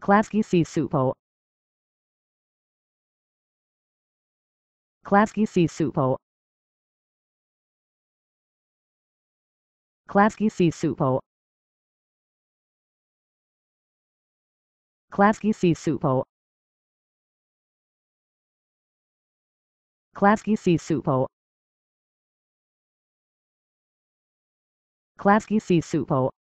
Klasky C. Supo. Klasky C. Supo. Klasky C. Supo. Klasky C. Supo. Klasky C. Supo. Klasky C. Supo.